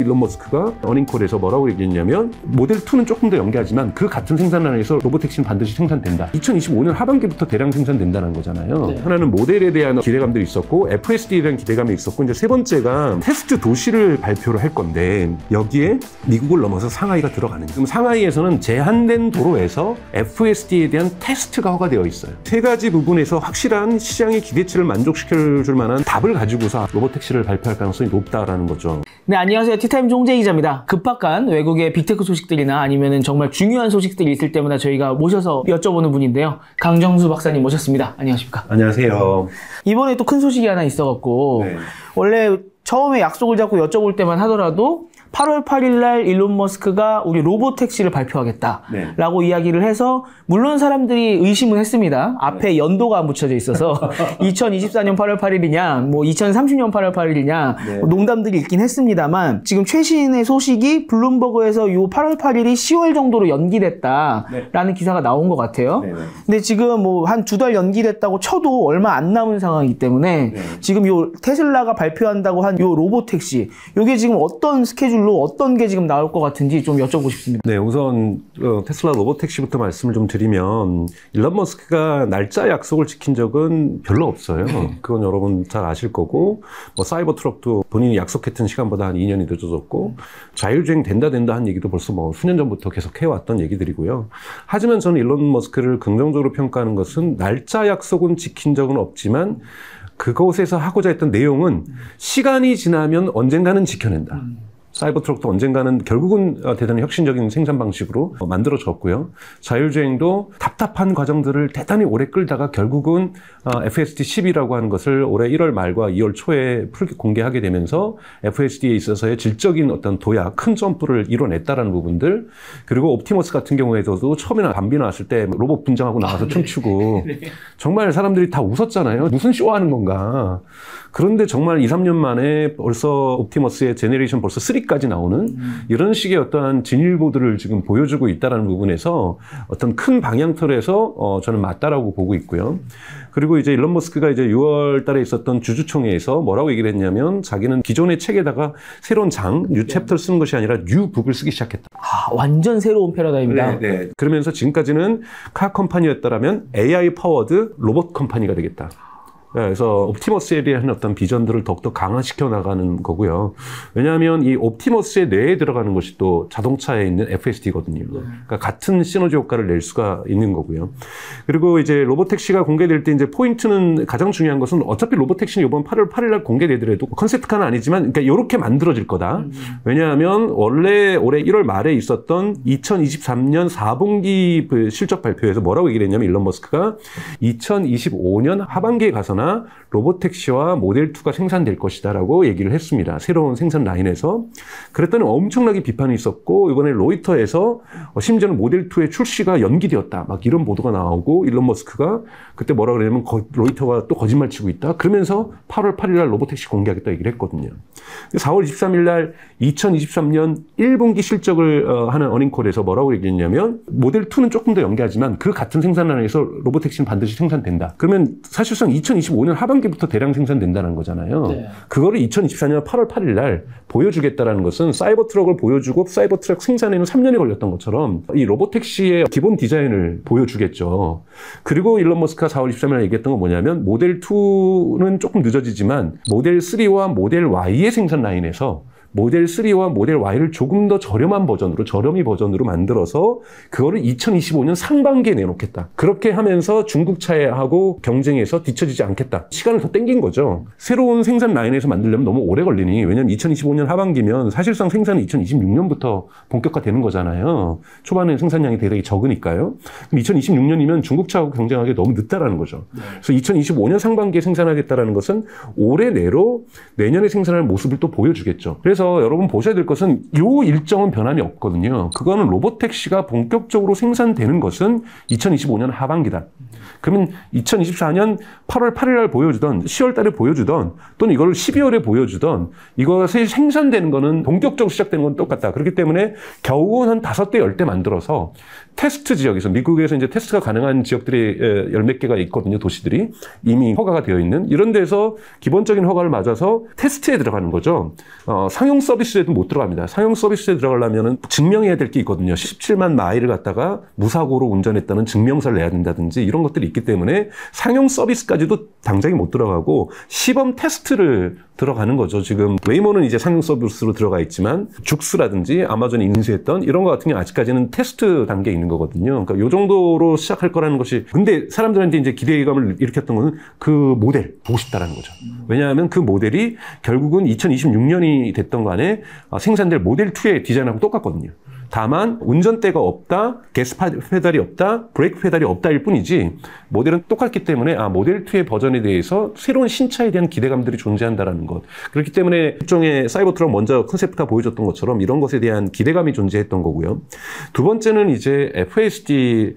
일론 머스크가 어닝콜에서 뭐라고 얘기했냐면 모델 2는 조금 더 연기하지만 그 같은 생산라에서로봇택시는 반드시 생산된다. 2025년 하반기부터 대량 생산된다는 거잖아요. 네. 하나는 모델에 대한 기대감도 있었고 FSD에 대한 기대감이 있었고 이제 세 번째가 테스트 도시를 발표를 할 건데 여기에 미국을 넘어서 상하이가 들어가는. 그럼 상하이에서는 제한된 도로에서 FSD에 대한 테스트가 허가되어 있어요. 세 가지 부분에서 확실한 시장의 기대치를 만족시켜줄 만한 답을 가지고서 로봇택시를 발표할 가능성이 높다라는 거죠. 네, 안녕하세요. 티타임 종재 기자입니다. 급박한 외국의 빅테크 소식들이나 아니면 정말 중요한 소식들이 있을 때마다 저희가 모셔서 여쭤보는 분인데요. 강정수 박사님 모셨습니다. 안녕하십니까? 안녕하세요. 이번에 또 큰 소식이 하나 있어갖고 네. 원래 처음에 약속을 잡고 여쭤볼 때만 하더라도 8월 8일 날 일론 머스크가 우리 로봇 택시를 발표하겠다라고 네. 이야기를 해서 물론 사람들이 의심을 했습니다. 앞에 네. 연도가 묻혀져 있어서 2024년 8월 8일이냐 뭐 2030년 8월 8일이냐 네. 뭐 농담들이 있긴 했습니다만 지금 최신의 소식이 블룸버그에서 요 8월 8일이 10월 정도로 연기됐다라는 네. 기사가 나온 것 같아요. 네, 네. 근데 지금 뭐 한 두 달 연기됐다고 쳐도 얼마 안 남은 상황이기 때문에 지금 요 테슬라가 발표한다고 한 요 로봇 택시 요게 지금 어떤 스케줄 기술로 어떤 게 지금 나올 것 같은지 좀 여쭤보고 싶습니다. 네, 우선 어, 테슬라 로보택시부터 말씀을 좀 드리면 일론 머스크가 날짜 약속을 지킨 적은 별로 없어요. 네. 그건 여러분 잘 아실 거고 뭐 사이버 트럭도 본인이 약속했던 시간보다 한 2년이 늦어졌고 자율주행 된다 된다 한 얘기도 벌써 뭐 수년 전부터 계속 해왔던 얘기들이고요. 하지만 저는 일론 머스크를 긍정적으로 평가하는 것은 날짜 약속은 지킨 적은 없지만 그곳에서 하고자 했던 내용은 시간이 지나면 언젠가는 지켜낸다. 음. 사이버 트럭도 언젠가는 결국은 어, 대단히 혁신적인 생산 방식으로 어, 만들어졌고요. 자율주행도 답답한 과정들을 대단히 오래 끌다가 결국은 어, FSD10이라고 하는 것을 올해 1월 말과 2월 초에 공개하게 되면서 FSD에 있어서의 질적인 어떤 도약, 큰 점프를 이뤄냈다라는 부분들 그리고 옵티머스 같은 경우에도 처음에는 반비 나왔을 때 로봇 분장하고 나와서 아, 네. 춤추고 네. 정말 사람들이 다 웃었잖아요. 무슨 쇼하는 건가. 그런데 정말 2, 3년 만에 벌써 옵티머스의 제네레이션 벌써 3 TV까지 나오는 이런 식의 어떠한 진일보들을 지금 보여주고 있다라는 부분에서 어떤 큰 방향틀에서 어, 저는 맞다라고 보고 있고요. 그리고 이제 일론 머스크가 이제 6월 달에 있었던 주주총회에서 뭐라고 얘기를 했냐면 자기는 기존의 책에다가 새로운 장, 뉴 챕터를 네. 쓴 것이 아니라 뉴 북을 쓰기 시작했다. 아, 완전 새로운 패러다임이다. 네, 네. 그러면서 지금까지는 카 컴퍼니였다라면 AI 파워드 로봇 컴퍼니가 되겠다. 예, 그래서 옵티머스에 대한 어떤 비전들을 더욱더 강화시켜 나가는 거고요. 왜냐하면 이 옵티머스의 뇌에 들어가는 것이 또 자동차에 있는 FSD거든요. 네. 그러니까 같은 시너지 효과를 낼 수가 있는 거고요. 그리고 이제 로보택시가 공개될 때 이제 포인트는 가장 중요한 것은 어차피 로보택시는 이번 8월 8일 날 공개되더라도 컨셉트카는 아니지만 그러니까 이렇게 만들어질 거다. 음. 왜냐하면 원래 올해 1월 말에 있었던 2023년 4분기 실적 발표에서 뭐라고 얘기를 했냐면 일론 머스크가 2025년 하반기에 가서나 모델 로봇 택시와 모델 2가 생산될 것이다라고 얘기를 했습니다. 새로운 생산 라인에서 그랬더니 엄청나게 비판이 있었고 이번에 로이터에서 어, 심지어는 모델 2의 출시가 연기되었다 막 이런 보도가 나오고 일론 머스크가 그때 뭐라 그러냐면 로이터가 또 거짓말치고 있다 그러면서 8월 8일날 로봇 택시 공개하겠다 얘기를 했거든요. 4월 23일 날 2023년 1분기 실적을 어, 하는 어닝콜에서 뭐라고 얘기했냐면 모델 2는 조금 더 연기하지만 그 같은 생산량에서 로봇택시는 반드시 생산된다. 그러면 사실상 2025년 하반기부터 대량 생산된다는 거잖아요. 네. 그거를 2024년 8월 8일 날 보여주겠다라는 것은 사이버 트럭을 보여주고 사이버 트럭 생산에는 3년이 걸렸던 것처럼 이로봇택시의 기본 디자인을 보여주겠죠. 그리고 일론 머스크가 4월 23일 날 얘기했던 건 뭐냐면 모델 2는 조금 늦어지지만 모델 3와 모델 Y의 생산 컨벤션 라인에서 모델 3와 모델 Y를 조금 더 저렴한 버전으로 저렴이 버전으로 만들어서 그거를 2025년 상반기에 내놓겠다. 그렇게 하면서 중국 차하고 경쟁해서 뒤처지지 않겠다. 시간을 더 땡긴 거죠. 새로운 생산 라인에서 만들려면 너무 오래 걸리니 왜냐면 2025년 하반기면 사실상 생산은 2026년부터 본격화되는 거잖아요. 초반에 생산량이 대단히 적으니까요. 2026년이면 중국 차하고 경쟁하기 너무 늦다라는 거죠. 네. 그래서 2025년 상반기에 생산하겠다라는 것은 올해 내로 내년에 생산할 모습을 또 보여주겠죠. 그래서 여기서 여러분 보셔야 될 것은 이 일정은 변함이 없거든요. 그거는 로봇 택시가 본격적으로 생산되는 것은 2025년 하반기다. 그러면 2024년 8월 8일 날 보여주던 10월 달에 보여주던 또는 이걸 12월에 보여주던 이것이 생산되는 거는 본격적으로 시작되는 건 똑같다. 그렇기 때문에 겨우 한 다섯 대, 열 대 만들어서 테스트 지역에서 미국에서 이제 테스트가 가능한 지역들이 열몇 개가 있거든요. 도시들이 이미 허가가 되어 있는 이런 데서 기본적인 허가를 맞아서 테스트에 들어가는 거죠. 어, 상용 서비스에도 못 들어갑니다. 상용 서비스에 들어가려면 증명해야 될 게 있거든요. 17만 마일을 갖다가 무사고로 운전했다는 증명서를 내야 된다든지 이런 것들이 있기 때문에 상용 서비스까지도 당장이 못 들어가고 시범 테스트를 들어가는 거죠. 지금 웨이모는 이제 상용 서비스로 들어가 있지만 죽스라든지 아마존이 인수했던 이런 것 같은 경게 아직까지는 테스트 단계에 있는 있는 거거든요. 그러니까 요 정도로 시작할 거라는 것이 근데 사람들한테 이제 기대감을 일으켰던 거는 그 모델 보고 싶다라는 거죠. 왜냐하면 그 모델이 결국은 2026년이 됐던 간에 아, 생산될 모델 2의 디자인하고 똑같거든요. 다만 운전대가 없다, 게스 페달이 없다, 브레이크 페달이 없다일 뿐이지 모델은 똑같기 때문에 아 모델 2의 버전에 대해서 새로운 신차에 대한 기대감들이 존재한다라는 것. 그렇기 때문에 일종의 사이버 트럭 먼저 컨셉트가 보여줬던 것처럼 이런 것에 대한 기대감이 존재했던 거고요. 두 번째는 이제 FSD의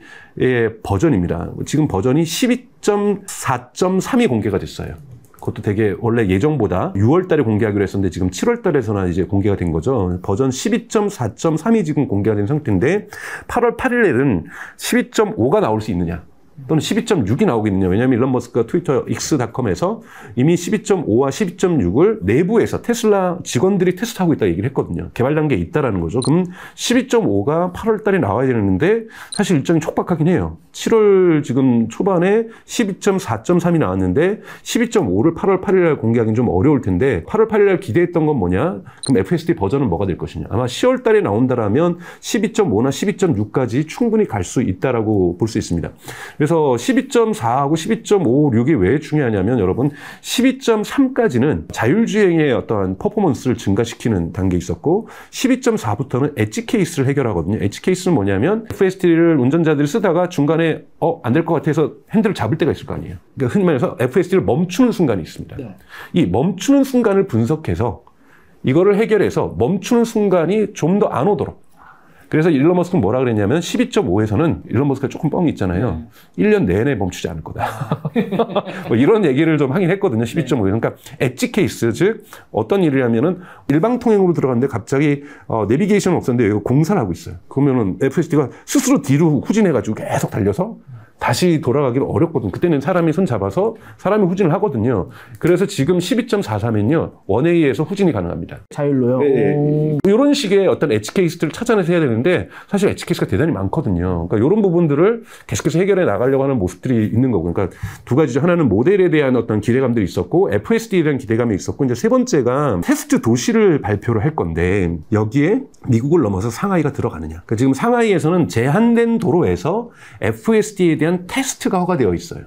버전입니다. 지금 버전이 12.4.3이 공개가 됐어요. 그것도 되게 원래 예정보다 6월 달에 공개하기로 했었는데 지금 7월 달에서나 이제 공개가 된 거죠. 버전 12.4.3이 지금 공개가 된 상태인데 8월 8일에는 12.5가 나올 수 있느냐. 또는 12.6이 나오고있든요 왜냐하면 일론 머스크가 트위터 x 스닷컴에서 이미 12.5와 12.6을 내부에서 테슬라 직원들이 테스트하고 있다 얘기를 했거든요. 개발 단계에 있다라는 거죠. 그럼 12.5가 8월 달에 나와야 되는데 사실 일정이 촉박하긴 해요. 7월 지금 초반에 12.4.3이 나왔는데 12.5를 8월 8일 날 공개하기는 좀 어려울 텐데 8월 8일 날 기대했던 건 뭐냐? 그럼 FSD 버전은 뭐가 될 것이냐? 아마 10월 달에 나온다라면 12.5나 12.6까지 충분히 갈 수 있다라고 볼 수 있습니다. 그래서 12.4하고 12.56이 왜 중요하냐면 여러분 12.3까지는 자율주행의 어떠한 퍼포먼스를 증가시키는 단계 있었고 12.4부터는 엣지 케이스를 해결하거든요. 엣지 케이스는 뭐냐면 f s t 를 운전자들이 쓰다가 중간에 어 안 될 것 같아서 핸들을 잡을 때가 있을 거 아니에요. 그러니까 흔히 말해서 f s t 를 멈추는 순간이 있습니다. 네. 이 멈추는 순간을 분석해서 이거를 해결해서 멈추는 순간이 좀 더 안 오도록 그래서 일론 머스크는 뭐라 그랬냐면 12.5에서는 일론 머스크가 조금 뻥이 있잖아요. 네. 1년 내내 멈추지 않을 거다. 뭐 이런 얘기를 좀 하긴 했거든요. 12.5에서. 그러니까 엣지 케이스, 즉 어떤 일을하면은 일방 통행으로 들어갔는데 갑자기 어, 내비게이션 없었는데 이거 공사를 하고 있어요. 그러면은 FSD가 스스로 뒤로 후진해가지고 계속 달려서 다시 돌아가기가 어렵거든 그때는 사람이 손 잡아서 사람이 후진을 하거든요. 그래서 지금 12.43은요, 원웨이에서 후진이 가능합니다. 자율로요? 네, 이런 네. 식의 어떤 에치 케이스들을 찾아내서 해야 되는데, 사실 에치 케이스가 대단히 많거든요. 그러니까 이런 부분들을 계속해서 해결해 나가려고 하는 모습들이 있는 거고. 그러니까 두 가지죠. 하나는 모델에 대한 어떤 기대감들이 있었고, FSD에 대한 기대감이 있었고, 이제 세 번째가 테스트 도시를 발표를 할 건데, 여기에 미국을 넘어서 상하이가 들어가느냐. 그러니까 지금 상하이에서는 제한된 도로에서 FSD에 대한 대한 테스트가 허가되어 있어요.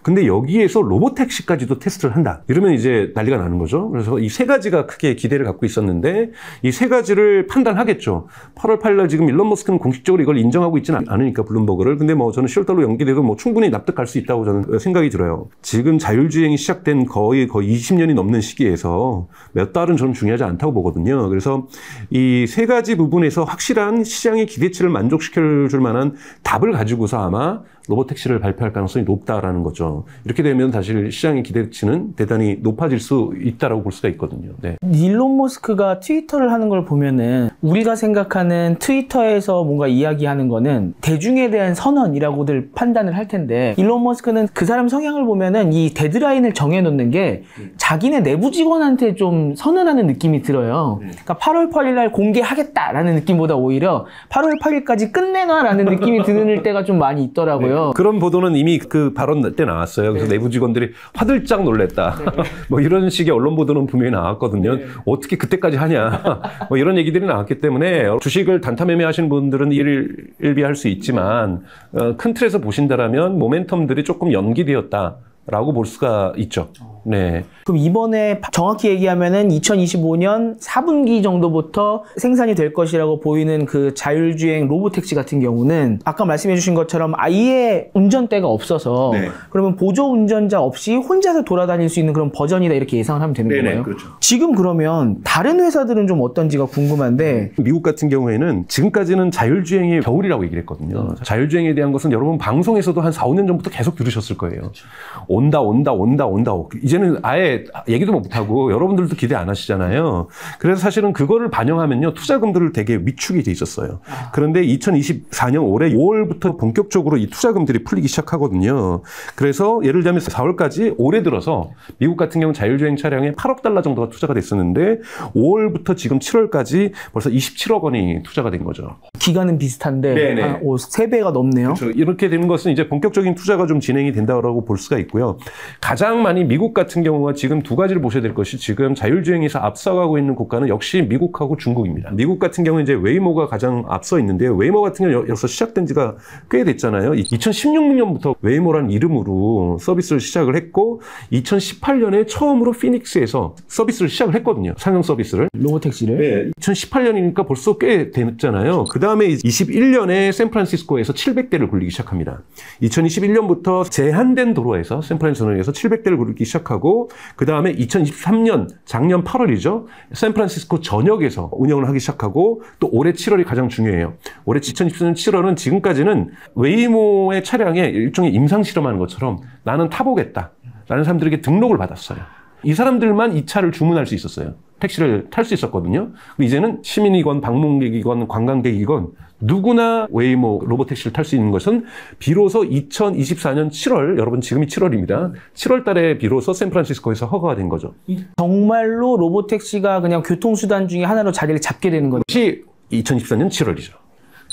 근데 여기에서 로봇 택시까지도 테스트를 한다. 이러면 이제 난리가 나는 거죠. 그래서 이 세 가지가 크게 기대를 갖고 있었는데 이 세 가지를 판단하겠죠. 8월 8일날 지금 일론 머스크는 공식적으로 이걸 인정하고 있지는 않으니까 블룸버그를. 근데 뭐 저는 10월달로 연기돼도 뭐 충분히 납득할 수 있다고 저는 생각이 들어요. 지금 자율주행이 시작된 거의 거의 20년이 넘는 시기에서 몇 달은 저는 중요하지 않다고 보거든요. 그래서 이 세 가지 부분에서 확실한 시장의 기대치를 만족시켜 줄 만한 답을 가지고서 아마 로봇 택시를 발표할 가능성이 높다라는 거죠. 이렇게 되면 사실 시장의 기대치는 대단히 높아질 수 있다라고 볼 수가 있거든요. 네. 일론 머스크가 트위터를 하는 걸 보면은 우리가 생각하는 트위터에서 뭔가 이야기하는 거는 대중에 대한 선언이라고들 판단을 할 텐데 일론 머스크는 그 사람 성향을 보면은 이 데드라인을 정해놓는 게 자기네 내부 직원한테 좀 선언하는 느낌이 들어요. 네. 그러니까 8월 8일 날 공개하겠다라는 느낌보다 오히려 8월 8일까지 끝내놔라는 느낌이 드는 때가 좀 많이 있더라고요. 있고요 음. 그런 보도는 이미 그 발언 때 나왔어요. 그래서 네. 내부 직원들이 화들짝 놀랬다. 네. 뭐 이런 식의 언론 보도는 분명히 나왔거든요. 네. 어떻게 그때까지 하냐. 뭐 이런 얘기들이 나왔기 때문에 주식을 단타 매매하신 분들은 일일비할 수 있지만 어, 큰 틀에서 보신다라면 모멘텀들이 조금 연기되었다. 라고 볼 수가 있죠. 어. 네. 그럼 이번에 정확히 얘기하면은 2025년 4분기 정도부터 생산이 될 것이라고 보이는 그 자율주행 로보택시 같은 경우는 아까 말씀해 주신 것처럼 아예 운전대가 없어서 네. 그러면 보조 운전자 없이 혼자서 돌아다닐 수 있는 그런 버전이다 이렇게 예상을 하면 되는 네네, 거예요. 그렇죠. 지금 그러면 다른 회사들은 좀 어떤지가 궁금한데 음. 미국 같은 경우에는 지금까지는 자율주행의 겨울이라고 얘기를 했거든요. 어, 자율주행에 대한 것은 여러분 방송에서도 한 4, 5년 전부터 계속 들으셨을 거예요. 그렇죠. 온다, 온다, 온다, 온다. 이제는 아예 얘기도 못하고 여러분들도 기대 안 하시잖아요. 그래서 사실은 그거를 반영하면요. 투자금들을 되게 위축이 돼 있었어요. 아. 그런데 2024년 올해 5월부터 본격적으로 이 투자금들이 풀리기 시작하거든요. 그래서 예를 들면 4월까지 올해 들어서 미국 같은 경우 자율주행 차량에 8억 달러 정도가 투자가 됐었는데 5월부터 지금 7월까지 벌써 27억 원이 투자가 된 거죠. 기간은 비슷한데 한 3배가 넘네요. 그렇죠. 이렇게 되는 것은 이제 본격적인 투자가 좀 진행이 된다고 볼 수가 있고요. 가장 많이 미국 같은 경우가 지금 두 가지를 보셔야 될 것이 지금 자율주행에서 앞서가고 있는 국가는 역시 미국하고 중국입니다. 미국 같은 경우는 이제 웨이모가 가장 앞서 있는데요. 웨이모 같은 경우는 여기서 시작된 지가 꽤 됐잖아요. 2016년부터 웨이모란 이름으로 서비스를 시작을 했고 2018년에 처음으로 피닉스에서 서비스를 시작을 했거든요. 상용 서비스를. 로보택시를. 네. 2018년이니까 벌써 꽤 됐잖아요. 그다음 다음에 21년에 샌프란시스코에서 700대를 굴리기 시작합니다. 2021년부터 제한된 도로에서 샌프란시스코에서 700대를 굴리기 시작하고 그 다음에 2023년 작년 8월이죠. 샌프란시스코 전역에서 운영을 하기 시작하고 또 올해 7월이 가장 중요해요. 올해 2023년 7월은 지금까지는 웨이모의 차량에 일종의 임상 실험하는 것처럼 나는 타보겠다. 라는 사람들에게 등록을 받았어요. 이 사람들만 이 차를 주문할 수 있었어요. 택시를 탈 수 있었거든요. 이제는 시민이건 방문객이건 관광객이건 누구나 웨이모 로봇 택시를 탈 수 있는 것은 비로소 2024년 7월, 여러분 지금이 7월입니다. 7월 달에 비로소 샌프란시스코에서 허가가 된 거죠. 정말로 로봇 택시가 그냥 교통수단 중에 하나로 자리를 잡게 되는 거죠. 2024년 7월이죠.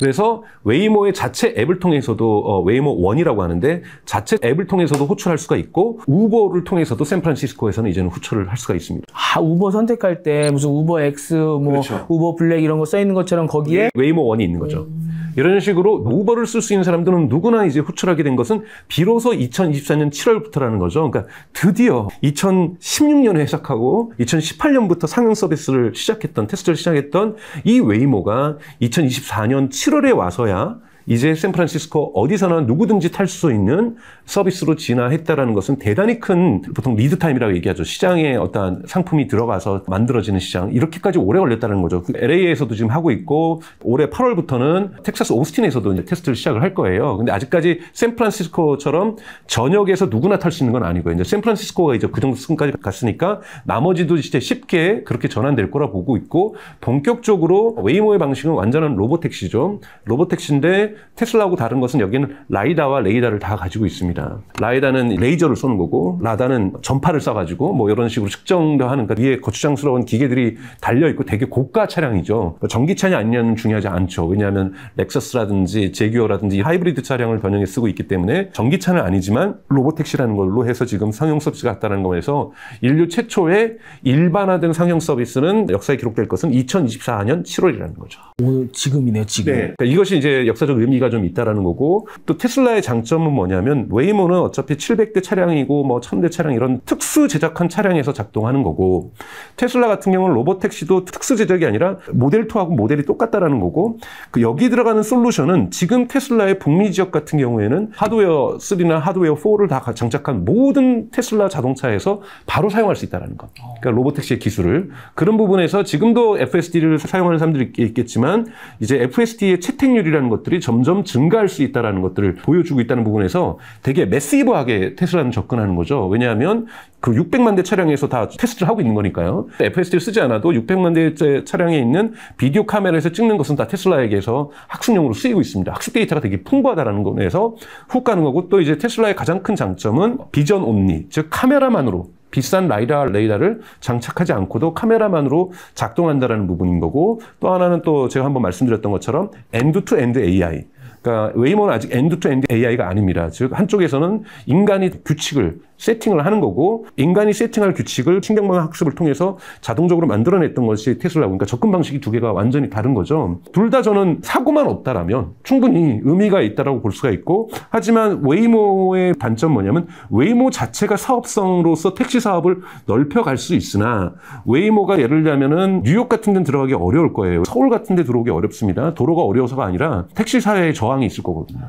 그래서 웨이모의 자체 앱을 통해서도 어, 웨이모 원이라고 하는데 자체 앱을 통해서도 호출할 수가 있고 우버를 통해서도 샌프란시스코에서는 이제는 호출을 할 수가 있습니다. 아 우버 선택할 때 무슨 우버 X, 뭐 그렇죠. 우버 블랙 이런 거 써 있는 것처럼 거기에 웨이모 원이 있는 거죠. 음. 이런 식으로 노버를 쓸 수 있는 사람들은 누구나 이제 호출하게 된 것은 비로소 2024년 7월부터라는 거죠. 그러니까 드디어 2016년에 시작하고 2018년부터 상용 서비스를 시작했던 테스트를 시작했던 이 웨이모가 2024년 7월에 와서야 이제 샌프란시스코 어디서나 누구든지 탈 수 있는 서비스로 진화했다라는 것은 대단히 큰 보통 리드 타임이라고 얘기하죠. 시장에 어떤 상품이 들어가서 만들어지는 시장 이렇게까지 오래 걸렸다는 거죠. LA에서도 그 지금 하고 있고 올해 8월부터는 텍사스 오스틴에서도 테스트를 시작을 할 거예요. 근데 아직까지 샌프란시스코처럼 전역에서 누구나 탈 수 있는 건 아니고요. 이제 샌프란시스코가 이제 그 정도 수준까지 갔으니까 나머지도 이제 쉽게 그렇게 전환될 거라 보고 있고 본격적으로 웨이모의 방식은 완전한 로봇 택시죠. 로봇 택시인데 테슬라하고 다른 것은 여기는 라이다와 레이다를 다 가지고 있습니다. 라이다는 레이저를 쏘는 거고 라다는 전파를 쏴가지고 뭐 이런 식으로 측정도 하는 그러니까 위에 거추장스러운 기계들이 달려 있고 되게 고가 차량이죠. 그러니까 전기차냐 아니냐는 중요하지 않죠. 왜냐하면 렉서스라든지 제규어라든지 하이브리드 차량을 변형해 쓰고 있기 때문에 전기차는 아니지만 로보택시라는 걸로 해서 지금 상용 서비스가 왔다는 거에서 인류 최초의 일반화된 상용 서비스는 역사에 기록될 것은 2024년 7월이라는 거죠. 오늘 지금이네요, 지금. 네. 그러니까 이것이 이제 역사적 의미가 좀 있다라는 거고 또 테슬라의 장점은 뭐냐면 웨이모는 어차피 700대 차량이고 뭐 1000대 차량 이런 특수 제작한 차량에서 작동하는 거고 테슬라 같은 경우는 로봇 택시도 특수 제작이 아니라 모델 2하고 모델이 똑같다라는 거고 그 여기 들어가는 솔루션은 지금 테슬라의 북미 지역 같은 경우에는 하드웨어 3나 하드웨어 4를 다 장착한 모든 테슬라 자동차에서 바로 사용할 수 있다라는 거. 그러니까 로봇 택시의 기술을 그런 부분에서 지금도 FSD를 사용하는 사람들이 있겠지만 이제 FSD의 채택률이라는 것들이 점점 증가할 수 있다는 것들을 보여주고 있다는 부분에서 되게 매시브하게 테슬라는 접근하는 거죠. 왜냐하면 그 600만 대 차량에서 다 테스트를 하고 있는 거니까요. FSD를 쓰지 않아도 600만 대 차량에 있는 비디오 카메라에서 찍는 것은 다 테슬라에게서 학습용으로 쓰이고 있습니다. 학습 데이터가 되게 풍부하다는 거에서 훅 가는 거고 또 이제 테슬라의 가장 큰 장점은 비전 온리, 즉 카메라만으로 비싼 라이다 레이더를 장착하지 않고도 카메라만으로 작동한다라는 부분인 거고 또 하나는 또 제가 한번 말씀드렸던 것처럼 엔드 투 엔드 AI 그러니까 웨이모는 아직 엔드 투 엔드 AI가 아닙니다. 즉 한쪽에서는 인간이 규칙을 세팅을 하는 거고 인간이 세팅할 규칙을 신경망 학습을 통해서 자동적으로 만들어냈던 것이 테슬라고 그러니까 접근 방식이 두 개가 완전히 다른 거죠. 둘 다 저는 사고만 없다라면 충분히 의미가 있다라고 볼 수가 있고 하지만 웨이모의 단점 뭐냐면 웨이모 자체가 사업성으로서 택시 사업을 넓혀갈 수 있으나 웨이모가 예를 들면은 뉴욕 같은 데는 들어가기 어려울 거예요. 서울 같은 데 들어오기 어렵습니다. 도로가 어려워서가 아니라 택시 사회의 저항이 있을 거거든요.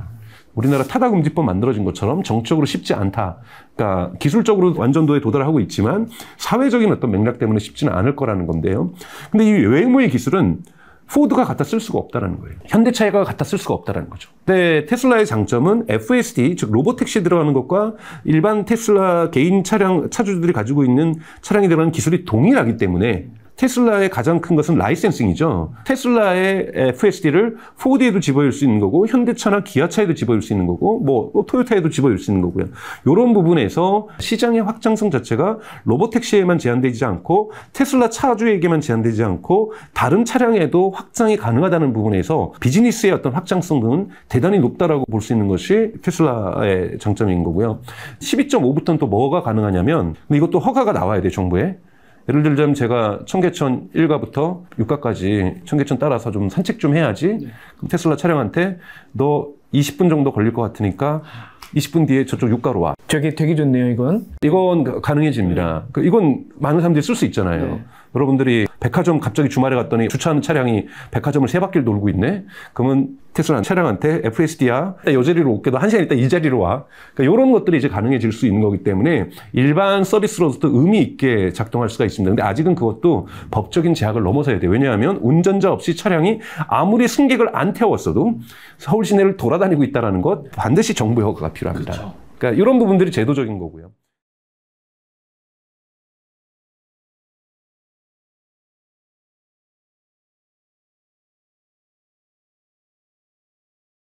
우리나라 타다금지법 만들어진 것처럼 정적으로 쉽지 않다. 그러니까 기술적으로 완전도에 도달하고 있지만 사회적인 어떤 맥락 때문에 쉽지는 않을 거라는 건데요. 근데 이 외모의 기술은 포드가 갖다 쓸 수가 없다는 거예요. 현대차가 갖다 쓸 수가 없다라는 거죠. 근데 테슬라의 장점은 FSD 즉 로봇 택시 에 들어가는 것과 일반 테슬라 개인 차량 차주들이 가지고 있는 차량이 들어가는 기술이 동일하기 때문에 테슬라의 가장 큰 것은 라이센싱이죠. 테슬라의 FSD를 포드에도 집어넣을 수 있는 거고 현대차나 기아차에도 집어넣을 수 있는 거고 뭐, 뭐 토요타에도 집어넣을 수 있는 거고요. 이런 부분에서 시장의 확장성 자체가 로보택시에만 제한되지 않고 테슬라 차주에게만 제한되지 않고 다른 차량에도 확장이 가능하다는 부분에서 비즈니스의 어떤 확장성은 대단히 높다라고 볼 수 있는 것이 테슬라의 장점인 거고요. 12.5부터는 또 뭐가 가능하냐면 이것도 허가가 나와야 돼 정부에. 예를 들자면 제가 청계천 1가부터 6가까지 청계천 따라서 좀 산책 좀 해야지. 네. 그럼 테슬라 차량한테 너 20분 정도 걸릴 것 같으니까 20분 뒤에 저쪽 6가로 와. 되게 되게 좋네요, 이건. 이건 가능해집니다. 네. 이건 많은 사람들이 쓸 수 있잖아요. 네. 여러분들이 백화점 갑자기 주말에 갔더니 주차하는 차량이 백화점을 세 바퀴를 돌고 있네? 그러면 테슬라 차량한테 FSD야, 요 자리로 올게도 한 시간 있다 이 자리로 와. 그러니까 이런 것들이 이제 가능해질 수 있는 거기 때문에 일반 서비스로서도 의미 있게 작동할 수가 있습니다. 근데 아직은 그것도 법적인 제약을 넘어서야 돼요. 왜냐하면 운전자 없이 차량이 아무리 승객을 안 태웠어도 서울 시내를 돌아다니고 있다는 것 반드시 정부 허가가 필요합니다. 그렇죠. 그러니까 이런 부분들이 제도적인 거고요.